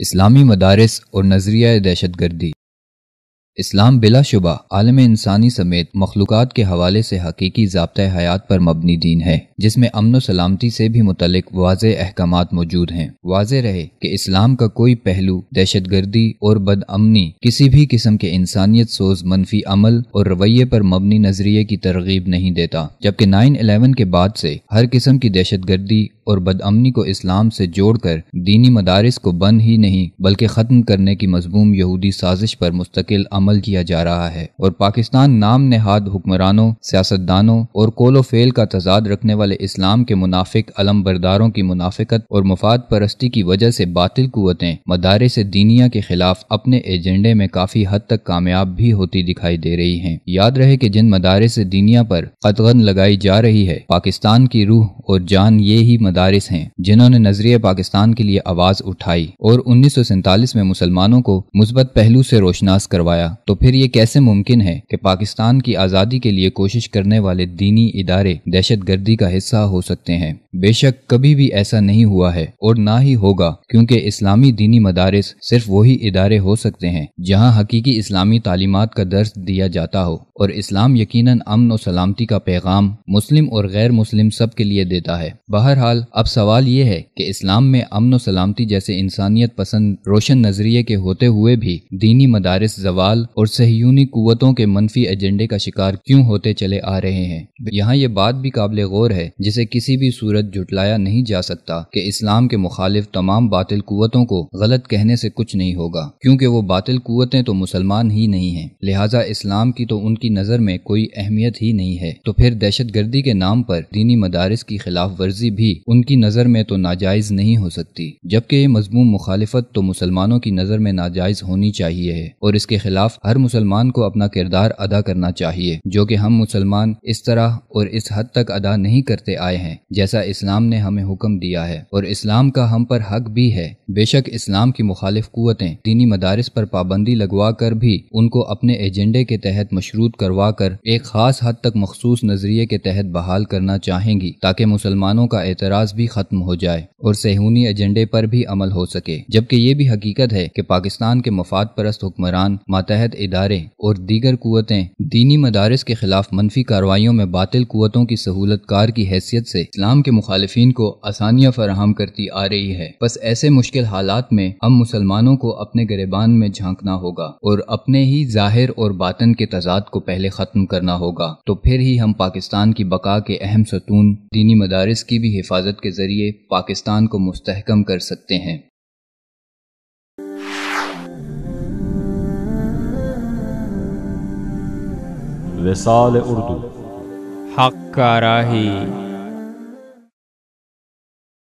اسلامی مدارس اور نظریہ دہشت گردی اسلام بلا شبہ عالم انسانی سمیت مخلوقات کے حوالے سے حقیقی ضابطۂ حیات پر مبنی دین ہے جس میں امن و سلامتی سے بھی متعلق واضح احکامات موجود ہیں واضح رہے کہ اسلام کا کوئی پہلو دہشت گردی اور بد امنی کسی بھی قسم کے انسانیت سوز منفی عمل اور رویے پر مبنی نظریے کی ترغیب نہیں دیتا جبکہ نائن الیون کے بعد سے ہر قسم کی دہشت گردی اور بد امنی کو اسلام سے جوڑ کر دینی مدارس کو بند ہی نہیں بلکہ ختم کرنے کی مضموم یہودی سازش پر مستقل عمل کیا جا رہا ہے اور پاکستان نام نہاد حکمرانوں سیاستدانوں اور کول و فیل کا تضاد رکھنے والے اسلام کے منافق علم برداروں کی منافقت اور مفاد پرستی کی وجہ سے باطل قوتیں مدارس دینیا کے خلاف اپنے ایجنڈے میں کافی حد تک کامیاب بھی ہوتی دکھائی دے رہی ہیں یاد رہے کہ جن مدارس دینیا پر قطغن لگائی جا رہی ہے پاکستان کی روح اور جان یہ ہی مدارس مدارس ہیں جنہوں نے نظریہ پاکستان کے لیے آواز اٹھائی اور انیس سو سینتالیس میں مسلمانوں کو مثبت پہلو سے روشناس کروایا تو پھر یہ کیسے ممکن ہے کہ پاکستان کی آزادی کے لیے کوشش کرنے والے دینی ادارے دہشت گردی کا حصہ ہو سکتے ہیں بے شک کبھی بھی ایسا نہیں ہوا ہے اور نہ ہی ہوگا کیونکہ اسلامی دینی مدارس صرف وہی ادارے ہو سکتے ہیں جہاں حقیقی اسلامی تعلیمات کا درس دیا جاتا ہو اور اسلام یقیناً امن و سلامتی کا پیغام مسلم اور غیر مسلم سب کے لیے دیتا ہے بہرحال اب سوال یہ ہے کہ اسلام میں امن و سلامتی جیسے انسانیت پسند روشن نظریے کے ہوتے ہوئے بھی دینی مدارس زوال اور سہیونی قوتوں کے منفی ایجنڈے کا شکار کیوں ہوتے چلے آ رہے ہیں یہاں یہ بات بھی قابل غور ہے جسے کسی بھی صورت جھٹلایا نہیں جا سکتا کہ اسلام کے مخالف تمام باطل قوتوں کو غلط کہنے سے کچھ نہیں ہوگا کیونکہ وہ باطل قوتیں تو مسلمان ہی نہیں ہیں لہٰذا اسلام کی تو ان کی نظر میں کوئی اہمیت ہی نہیں ہے تو پھر دہشت گردی کے نام پر دینی مدارس کی خلاف ورزی بھی ان کی نظر میں تو ناجائز نہیں ہو سکتی جبکہ یہ مضمون مخالفت تو مسلمانوں کی نظر میں ناجائز ہونی چاہیے ہے اور اس کے خلاف ہر مسلمان کو اپنا کردار ادا کرنا چاہیے جو کہ ہم مسلمان اس طرح اور اس حد تک ادا نہیں کرتے آئے ہیں جیسا اسلام نے ہمیں حکم دیا ہے اور اسلام کا ہم پر حق بھی ہے بے شک اسلام کی مخالف قوتیں دینی مدارس پر پابندی لگوا کر بھی ان کو اپنے ایجنڈے کے تحت مشروط کروا کر ایک خاص حد تک مخصوص نظریے کے تحت بحال کرنا چاہیں گی تاکہ مسلمانوں کا اعتراض بھی ختم ہو جائے اور سہونی ایجنڈے پر بھی عمل ہو سکے جبکہ یہ بھی حقیقت ہے کہ پاکستان کے مفاد پرست حکمران ماتحت ادارے اور دیگر قوتیں دینی مدارس کے خلاف منفی کاروائیوں میں باطل قوتوں کی سہولت کار کی حیثیت سے اسلام کے مخالفین کو آسانیاں فراہم کرتی آ رہی ہے بس ایسے مشکل حالات میں ہم مسلمانوں کو اپنے گریبان میں جھانکنا ہوگا اور اپنے ہی ظاہر اور باطن کے تضاد کو پہلے ختم کرنا ہوگا تو پھر ہی ہم پاکستان کی بقا کے اہم ستون دینی مدارس کی بھی حفاظت کے ذریعے پاکستان پاکستان کو مستحکم کر سکتے ہیں وصال اردو حق کا راہی